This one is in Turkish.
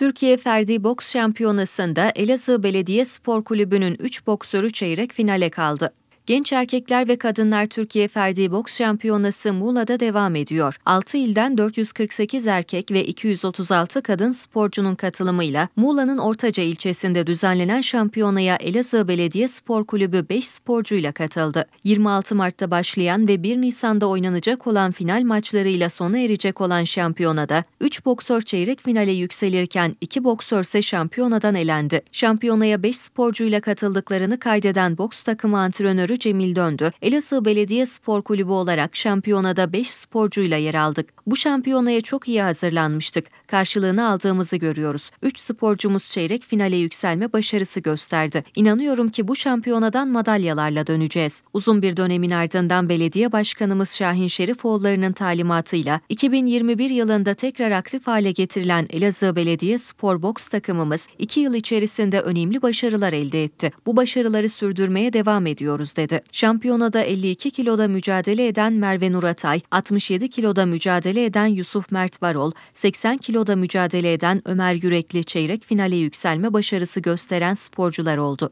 Türkiye Ferdi Boks Şampiyonası'nda Elazığ Belediye Spor Kulübü'nün 3 boksörü çeyrek finale kaldı. Genç Erkekler ve Kadınlar Türkiye Ferdi Boks Şampiyonası Muğla'da devam ediyor. 6 ilden 448 erkek ve 236 kadın sporcunun katılımıyla Muğla'nın Ortaca ilçesinde düzenlenen şampiyonaya Elazığ Belediye Spor Kulübü 5 sporcuyla katıldı. 26 Mart'ta başlayan ve 1 Nisan'da oynanacak olan final maçlarıyla sona erecek olan şampiyonada 3 boksör çeyrek finale yükselirken 2 boksör ise şampiyonadan elendi. Şampiyonaya 5 sporcuyla katıldıklarını kaydeden boks takımı antrenörü Cemil Döndü, Elazığ Belediye Spor Kulübü olarak şampiyonada 5 sporcuyla yer aldık. Bu şampiyonaya çok iyi hazırlanmıştık. Karşılığını aldığımızı görüyoruz. 3 sporcumuz çeyrek finale yükselme başarısı gösterdi. İnanıyorum ki bu şampiyonadan madalyalarla döneceğiz. Uzun bir dönemin ardından belediye başkanımız Şahin Şerifoğulları'nın talimatıyla 2021 yılında tekrar aktif hale getirilen Elazığ Belediye Spor Boks takımımız 2 yıl içerisinde önemli başarılar elde etti. Bu başarıları sürdürmeye devam ediyoruz dedi ekledi. Şampiyonada 52 kiloda mücadele eden Merve Nuratay, 67 kiloda mücadele eden Yusuf Mert Varol, 80 kiloda mücadele eden Ömer Yürekli çeyrek finale yükselme başarısı gösteren sporcular oldu.